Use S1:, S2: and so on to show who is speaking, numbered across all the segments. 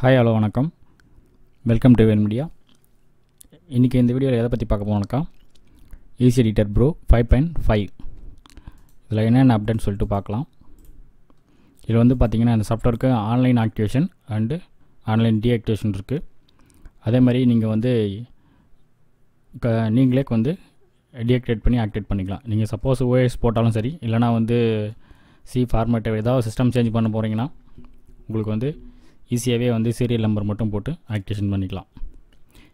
S1: hi hello வணக்கம் welcome to வென் media இன்றைக்கி இந்த வீடியோவில் எதை பற்றி பார்க்க போனோம்க்கா easy editor pro five point five இதில் என்னென்ன அப்டேட்னு சொல்லிட்டு பார்க்கலாம் இதில் வந்து பார்த்திங்கன்னா இந்த சாஃப்ட்வேருக்கு online activation and online deactivation இருக்குது அதே மாதிரி நீங்கள் வந்து க நீங்களே வந்து டீஆக்டிவேட் பண்ணி ஆக்டிவேட் பண்ணிக்கலாம் நீங்கள் சப்போஸ் ஓஎஸ் போட்டாலும் சரி இல்லைனா வந்து சி ஃபார்மேட்டை ஏதாவது சிஸ்டம் சேஞ்ச் பண்ண போகிறீங்கன்னா உங்களுக்கு வந்து ஈஸியாகவே வந்து சீரியல் நம்பர் மட்டும் போட்டு ஆக்டிவேஷன் பண்ணிக்கலாம்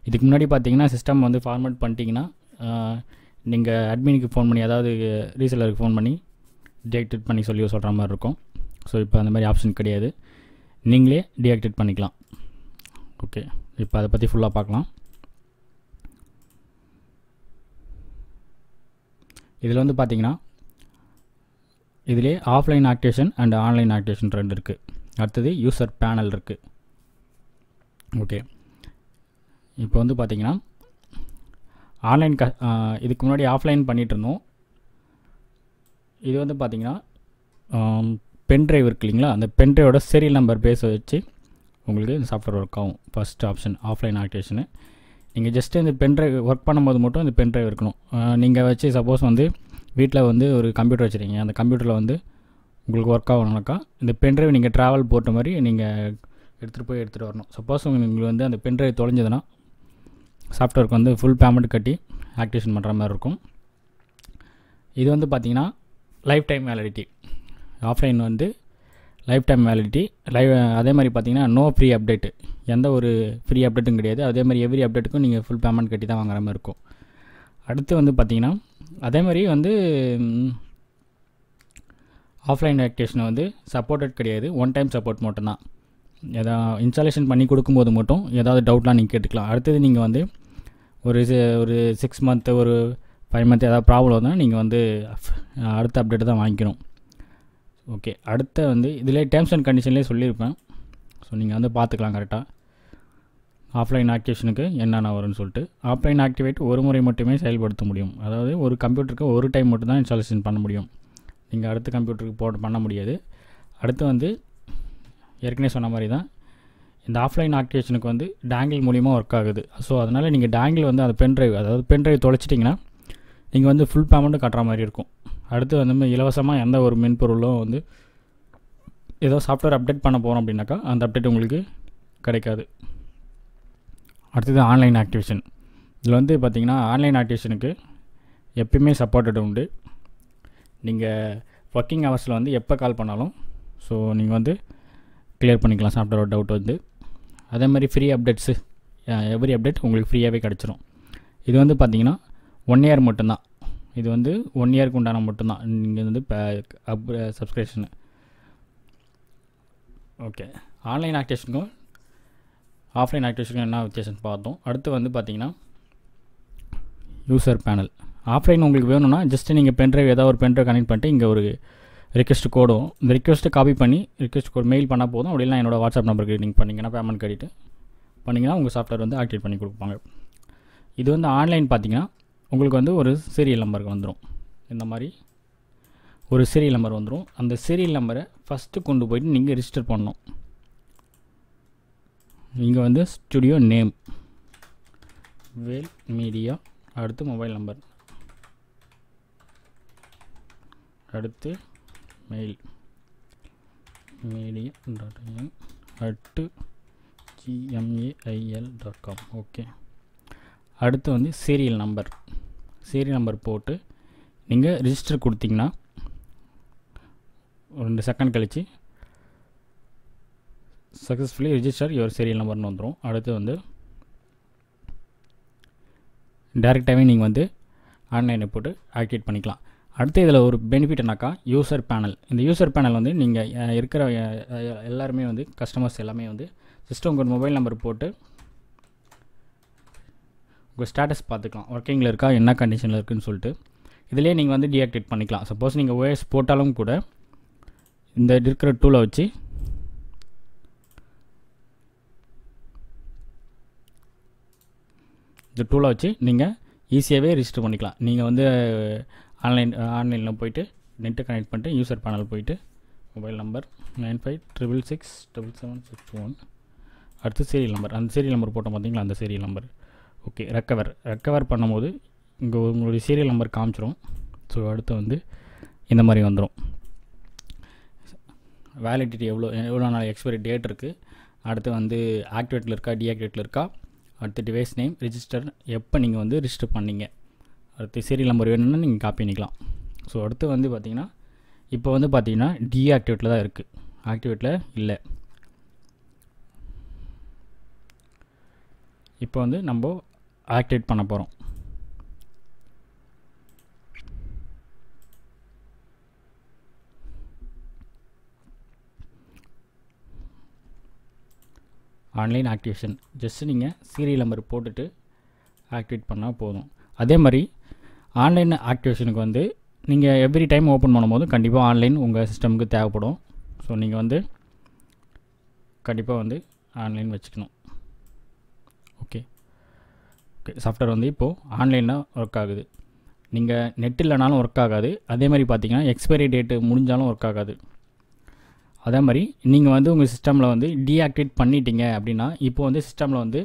S1: இதுக்கு முன்னாடி பார்த்தீங்கன்னா சிஸ்டம் வந்து ஃபார்மேட் பண்ணிட்டீங்கன்னா நீங்கள் அட்மினுக்கு ஃபோன் பண்ணி அதாவது ரீசெல்லருக்கு ஃபோன் பண்ணி டிஆக்டிவேட் பண்ணி சொல்லி சொல்கிற மாதிரி இருக்கும் ஸோ இப்போ அந்த மாதிரி ஆப்ஷன் கிடையாது நீங்களே டிஆக்டிவேட் பண்ணிக்கலாம் ஓகே இப்போ அதை பற்றி ஃபுல்லாக பார்க்கலாம் இதில் வந்து பார்த்திங்கன்னா இதிலே offline activation and online activation ரெண்டு இருக்குது அடுத்தது யூசர் பேனல் இருக்குது ஓகே இப்போ வந்து பார்த்திங்கன்னா ஆன்லைன் க இதுக்கு முன்னாடி ஆஃப்லைன் பண்ணிகிட்டு இருந்தோம் இது வந்து பார்த்திங்கன்னா பென்ட்ரைவ் இருக்கு இல்லைங்களா அந்த பென்ட்ரைவோட சீரியல் நம்பர் பேச வச்சு உங்களுக்கு இந்த சாஃப்ட்வேர் ஒர்க் ஆகும் ஃபஸ்ட் ஆப்ஷன் ஆஃப்லைன் ஆக்டிவேஷனு நீங்கள் ஜஸ்ட்டு இந்த பென்ட்ரைவ் ஒர்க் பண்ணும்போது மட்டும் இந்த பென்ட்ரைவ் இருக்கணும் நீங்கள் வச்சு சப்போஸ் வந்து வீட்டில் வந்து ஒரு கம்ப்யூட்டர் வச்சுருக்கீங்க அந்த கம்ப்யூட்டரில் வந்து உங்களுக்கு ஒர்க் ஆகணும்னாக்கா இந்த பென்ட்ரைவ் நீங்கள் ட்ராவல் போட்ட மாதிரி நீங்கள் எடுத்துகிட்டு போய் எடுத்துகிட்டு வரணும் சப்போஸ் உங்களுக்கு வந்து அந்த பென்ட்ரைவ் தொலைஞ்சதுன்னா சாஃப்ட்வேருக்கு வந்து ஃபுல் பேமெண்ட் கட்டி ஆக்டிவேஷன் பண்ணுற மாதிரி இருக்கும் இது வந்து பார்த்திங்கன்னா லைஃப் டைம் வேலிடிட்டி ஆஃப்லைன் வந்து லைஃப் டைம் வேலிடிட்டி லைவ் அதே மாதிரி பார்த்தீங்கன்னா நோ ஃப்ரீ அப்டேட்டு எந்த ஒரு ஃப்ரீ அப்டேட்டும் கிடையாது அதே மாதிரி எவ்ரி அப்டேட்டுக்கும் நீங்கள் ஃபுல் பேமெண்ட் கட்டி தான் வாங்குற மாதிரி இருக்கும் அடுத்து வந்து பார்த்திங்கன்னா அதே மாதிரி வந்து ஆஃப்லைன் ஆக்டிவேஷனை வந்து சப்போர்ட்டட் கிடையாது ஒன் டைம் சப்போர்ட் மட்டும்தான் எதாவது இன்ஸ்டாலேஷன் பண்ணி கொடுக்கும்போது மட்டும் ஏதாவது டவுட்லாம் நீங்கள் கேட்டுக்கலாம் அடுத்தது நீங்கள் வந்து ஒரு ஒரு சிக்ஸ் மந்த்து ஒரு ஃபைவ் மந்த் ஏதாவது ப்ராப்ளம் வந்தால் நீங்கள் வந்து அடுத்த அப்டேட் தான் வாங்கிக்கணும் ஓகே அடுத்த வந்து இதில் டேர்ம்ஸ் அண்ட் கண்டிஷன்லேயே சொல்லியிருப்பேன் ஸோ நீங்கள் வந்து பார்த்துக்கலாம் கரெக்டாக ஆஃப்லைன் ஆக்டிவேஷனுக்கு என்னென்ன வரும்னு சொல்லிட்டு ஆஃப்லைன் ஆக்டிவேட் ஒரு முறை மட்டுமே செயல்படுத்த முடியும் அதாவது ஒரு கம்ப்யூட்டருக்கு ஒரு டைம் மட்டும்தான் இன்ஸ்டாலேஷன் பண்ண முடியும் நீங்கள் அடுத்த கம்ப்யூட்டருக்கு போட பண்ண முடியாது அடுத்து வந்து ஏற்கனவே சொன்ன மாதிரி தான் இந்த ஆஃப்லைன் ஆக்டிவேஷனுக்கு வந்து டேங்கிள் மூலிமா ஒர்க் ஆகுது ஸோ அதனால் நீங்கள் டேங்கிள் வந்து அந்த பென் ட்ரைவ் அதாவது பென் ட்ரைவ் தொலைச்சிட்டிங்கன்னா நீங்கள் வந்து ஃபுல் பேமெண்ட்டும் கட்டுற மாதிரி இருக்கும் அடுத்து வந்து இலவசமாக எந்த ஒரு மென்பொருளும் வந்து ஏதோ சாஃப்ட்வேர் அப்டேட் பண்ண போகிறோம் அப்படின்னாக்கா அந்த அப்டேட் உங்களுக்கு கிடைக்காது அடுத்தது ஆன்லைன் ஆக்டிவேஷன் இதில் வந்து பார்த்திங்கன்னா ஆன்லைன் ஆக்டிவேஷனுக்கு எப்பயுமே சப்போர்ட்டட் உண்டு நீங்கள் ஒர்க்கிங் ஹவர்ஸில் வந்து எப்போ கால் பண்ணாலும் ஸோ நீங்கள் வந்து கிளியர் பண்ணிக்கலாம் சாஃப்ட்வேரோட டவுட் வந்து அதே மாதிரி ஃப்ரீ அப்டேட்ஸு எவ்ரி அப்டேட் உங்களுக்கு ஃப்ரீயாகவே கிடச்சிரும் இது வந்து பார்த்திங்கன்னா ஒன் இயர் மட்டும்தான் இது வந்து ஒன் இயருக்கு உண்டான மட்டும்தான் நீங்கள் வந்து அப் சப்ஸ்கிரிப்ஷனு ஓகே ஆன்லைன் ஆக்டிவேஷனுக்கும் ஆஃப்லைன் ஆக்டிவேஷனுக்கும் என்ன வித்தியாசம் பார்த்தோம் அடுத்து வந்து பார்த்திங்கன்னா யூசர் பேனல் ஆஃப்லைன் உங்களுக்கு வேணும்னா ஜஸ்ட்டு நீங்கள் பென்ட்ரைவ் ஏதாவது ஒரு பென்ட்ரைவ் கனெக்ட் பண்ணிட்டு இங்கே ஒரு ரிக்வெஸ்ட் கோடும் இந்த ரிக்வெஸ்ட்டு காப்பி பண்ணி ரிக்வெஸ்ட் கோட் மெயில் பண்ணால் போதும் அப்படிலாம் என்னோடய வாட்ஸ்அப் நம்பருக்கு நீங்கள் பண்ணிங்கன்னா பேமெண்ட் கட்டிட்டு பண்ணிங்கன்னா உங்கள் சாஃப்ட்வேர் வந்து ஆக்டிவேட் பண்ணி கொடுப்பாங்க இது வந்து ஆன்லைன் பார்த்திங்கன்னா உங்களுக்கு வந்து ஒரு சீரியல் நம்பருக்கு வந்துடும் இந்த மாதிரி ஒரு சீரியல் நம்பர் வந்துடும் அந்த சீரியல் நம்பரை ஃபஸ்ட்டு கொண்டு போயிட்டு நீங்கள் ரிஜிஸ்டர் பண்ணணும் இங்கே வந்து ஸ்டுடியோ நேம் வேல் மீடியா அடுத்து மொபைல் நம்பர் அடுத்து mail medium dot in at G M A I L dot com okay அடுத்து வந்து சீரியல் நம்பர் சீரியல் நம்பர் போட்டு நீங்கள் ரிஜிஸ்டர் கொடுத்தீங்கன்னா ரெண்டு செகண்ட் கழித்து சக்ஸஸ்ஃபுல்லி ரிஜிஸ்டர் யுவர் சீரியல் நம்பர்னு வந்துடும் அடுத்து வந்து டேரெக்டாகவே நீங்கள் வந்து ஆன்லைனை போட்டு ஆக்டிவேட் பண்ணிக்கலாம் அடுத்து இதில் ஒரு பெனிஃபிட்னாக்கா யூசர் பேனல் இந்த யூசர் பேனல் வந்து நீங்கள் இருக்கிற எல்லாருமே வந்து கஸ்டமர்ஸ் எல்லாமே வந்து சிஸ்டம் உங்கள் மொபைல் நம்பர் போட்டு உங்கள் ஸ்டேட்டஸ் பார்த்துக்கலாம் ஒர்க்கிங்கில் இருக்கா என்ன கண்டிஷனில் இருக்குதுன்னு சொல்லிட்டு இதிலே நீங்கள் வந்து டீஆக்டிவேட் பண்ணிக்கலாம் சப்போஸ் நீங்கள் ஓஎஸ் போட்டாலும் கூட இந்த இருக்கிற டூலை வச்சு இந்த டூலை வச்சு நீங்கள் ஈஸியாகவே ரிஜிஸ்டர் பண்ணிக்கலாம் நீங்கள் வந்து ஆன்லைன் ஆன்லைனில் போயிட்டு நெட்டை கனெக்ட் பண்ணிட்டு யூசர் பேனல் போயிட்டு mobile number nine five triple six double seven six one அடுத்து சீரியல் நம்பர் அந்த சீரியல் நம்பர் போட்டோம் பார்த்தீங்களா அந்த serial number okay recover recover பண்ணும்போது இங்கே உங்களுடைய சீரியல் நம்பர் காமிச்சிரும் ஸோ அடுத்து வந்து இந்த மாதிரி வந்துடும் வேலிடிட்டி எவ்வளோ எவ்வளோ நாள் எக்ஸ்பைரி டேட் இருக்குது அடுத்து வந்து ஆக்டிவேட்டில் இருக்கா டீஆக்டிவேட்டில் இருக்கா அடுத்து டிவைஸ் நேம் ரிஜிஸ்டர் எப்போ நீங்கள் வந்து ரிஜிஸ்டர் பண்ணீங்க அடுத்து சீரியல் நம்பர் வேணும்னா நீங்கள் காப்பி பண்ணிக்கலாம் ஸோ அடுத்து வந்து பார்த்திங்கன்னா இப்போ வந்து பார்த்திங்கன்னா டீஆக்டிவேட்டில் தான் இருக்குது ஆக்டிவேட்டில் இல்லை இப்போ வந்து நம்ம ஆக்டிவேட் பண்ண போகிறோம் ஆன்லைன் ஆக்டிவேஷன் ஜஸ்ட்டு நீங்கள் சீரியல் நம்பர் போட்டுட்டு ஆக்டிவேட் பண்ணால் போதும் அதே மாதிரி ஆன்லைன் ஆக்டிவேஷனுக்கு வந்து நீங்கள் எவ்ரி டைம் ஓப்பன் பண்ணும்போது கண்டிப்பாக ஆன்லைன் உங்கள் சிஸ்டமுக்கு தேவைப்படும் ஸோ நீங்கள் வந்து கண்டிப்பாக வந்து ஆன்லைன் வச்சுக்கணும் ஓகே ஓகே சாஃப்ட்வேர் வந்து இப்போது ஆன்லைனில் ஒர்க் ஆகுது நீங்கள் நெட் இல்லைனாலும் ஒர்க் ஆகாது அதே மாதிரி பார்த்தீங்கன்னா எக்ஸ்பைரி டேட்டு முடிஞ்சாலும் ஒர்க் ஆகாது அதே மாதிரி நீங்கள் வந்து உங்கள் சிஸ்டமில் வந்து டீஆக்டிவேட் பண்ணிட்டீங்க அப்படின்னா இப்போ வந்து சிஸ்டமில் வந்து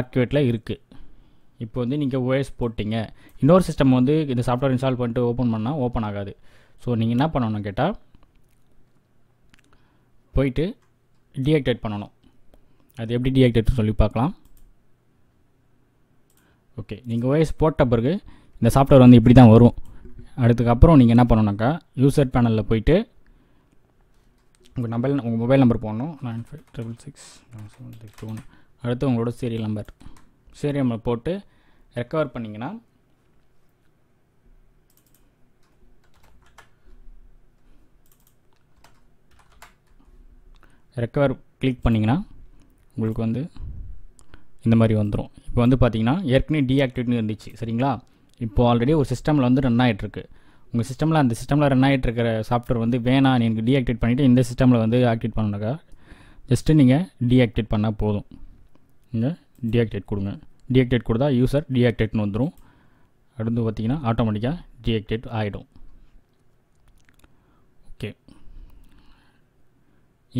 S1: ஆக்டிவேட்டில் இருக்குது இப்போ வந்து நீங்கள் ஓஎஸ் போட்டிங்க இன்னொரு சிஸ்டம் வந்து இந்த சாஃப்ட்வேர் இன்ஸ்டால் பண்ணிட்டு ஓப்பன் பண்ணால் ஓப்பன் ஆகாது ஸோ நீங்கள் என்ன பண்ணணும் கேட்டால் போயிட்டு டீஆக்டிவேட் பண்ணணும் அது எப்படி டீஆக்டிவேட் சொல்லி பார்க்கலாம் ஓகே நீங்கள் ஓஎஸ் போட்ட பிறகு இந்த சாஃப்ட்வேர் வந்து இப்படி தான் வரும் அதுக்கப்புறம் நீங்கள் என்ன பண்ணணுனாக்கா யூசர் பேனலில் போயிட்டு உங்கள் நம்பர் உங்கள் மொபைல் நம்பர் போடணும் nine five triple six seven six one அடுத்து உங்களோட சீரியல் நம்பர் சீரியமில் போட்டு ரெக்கவர் பண்ணிங்கன்னா ரெக்கவர் கிளிக் பண்ணிங்கன்னா உங்களுக்கு வந்து இந்த மாதிரி வந்துடும் இப்போ வந்து பார்த்திங்கன்னா ஏற்கனவே டீஆக்டிவேட்னு இருந்துச்சு சரிங்களா இப்போது ஆல்ரெடி ஒரு சிஸ்டமில் வந்து ரன் ஆகிட்டுருக்கு உங்கள் சிஸ்டமில் அந்த சிஸ்டமில் ரன் ஆகிட்டு இருக்கிற சாஃப்ட்வேர் வந்து வேணாம் எனக்கு டீஆக்டிவேட் பண்ணிவிட்டு இந்த சிஸ்டமில் வந்து ஆக்டிவேட் பண்ணுனாக்கா ஜஸ்ட்டு நீங்கள் டீஆக்டிவேட் பண்ணால் போதும் நீங்கள் டிஆக்டேட் கொடுங்க டிஆக்டேட் கொடுத்தா யூசர் டிஆக்டேட்னு வந்துடும் அடுத்து பார்த்திங்கன்னா ஆட்டோமேட்டிக்காக டிஆக்டேட் ஆகிடும் ஓகே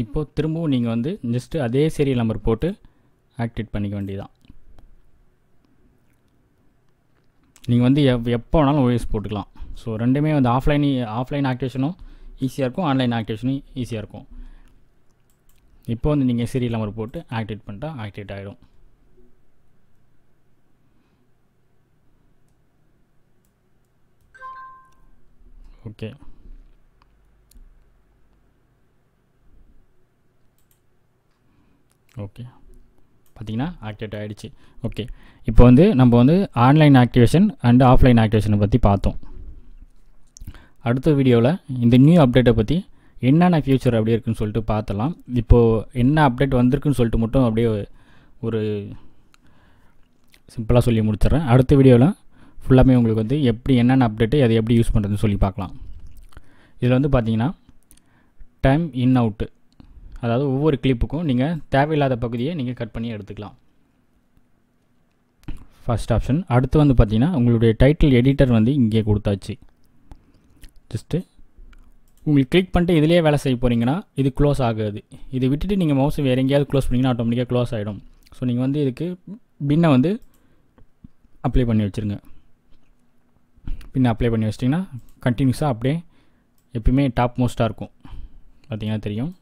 S1: இப்போது திரும்பவும் நீங்கள் வந்து ஜஸ்ட்டு அதே சீரியல் நம்பர் போட்டு ஆக்டிவேட் பண்ணிக்க வேண்டியதான் நீங்கள் வந்து எப் எப்போ வேணாலும் ஓஎஸ் போட்டுக்கலாம் ஸோ ரெண்டுமே வந்து ஆஃப்லைன் ஆஃப்லைன் ஆக்டிவேஷனும் ஈஸியாக இருக்கும் ஆன்லைன் ஆக்டிவேஷனும் ஈஸியாக இருக்கும் இப்போ வந்து நீங்கள் சீரியல் நம்பர் போட்டு ஆக்டிவேட் பண்ணிட்டால் ஆக்டிவேட் ஆகிடும் ஓகே ஓகே பார்த்திங்கன்னா ஆக்டிவேட் ஆகிடுச்சு ஓகே இப்போ வந்து நம்ம வந்து ஆன்லைன் ஆக்டிவேஷன் அண்டு ஆஃப்லைன் ஆக்டிவேஷனை பற்றி பார்த்தோம் அடுத்த வீடியோவில் இந்த நியூ அப்டேட்டை பற்றி என்னென்ன ஃப்யூச்சர் அப்படி இருக்குன்னு சொல்லிட்டு பார்த்தலாம் இப்போது என்ன அப்டேட் வந்திருக்குன்னு சொல்லிட்டு மட்டும் அப்படியே ஒரு சிம்பிளாக சொல்லி முடிச்சிடுறேன் அடுத்த வீடியோவில் ஃபுல்லாமே உங்களுக்கு வந்து எப்படி என்னென்ன அப்டேட்டு அதை எப்படி யூஸ் பண்ணுறதுன்னு சொல்லி பார்க்கலாம் இதில் வந்து பார்த்தீங்கன்னா டைம் இன் அவுட்டு அதாவது ஒவ்வொரு கிளிப்புக்கும் நீங்கள் தேவையில்லாத பகுதியை நீங்கள் கட் பண்ணி எடுத்துக்கலாம் ஃபஸ்ட் ஆப்ஷன் அடுத்து வந்து பார்த்திங்கன்னா உங்களுடைய டைட்டில் எடிட்டர் வந்து இங்கே கொடுத்தாச்சு ஜஸ்ட்டு உங்களுக்கு கிளிக் பண்ணிட்டு இதிலே வேலை செய்ய போகிறீங்கன்னா இது க்ளோஸ் ஆகாது இது விட்டுட்டு நீங்கள் மவுஸ் வேறு எங்கேயாவது க்ளோஸ் பண்ணிங்கன்னா ஆட்டோமேட்டிக்காக க்ளோஸ் ஆகிடும் ஸோ நீங்கள் வந்து இதுக்கு பின்னை வந்து அப்ளை பண்ணி வச்சுருங்க பின் அப்ளை பண்ணி வச்சிட்டிங்கன்னா கண்டினியூஸாக அப்படியே எப்பயுமே டாப் மோஸ்ட்டாக இருக்கும் பார்த்திங்கன்னா தெரியும்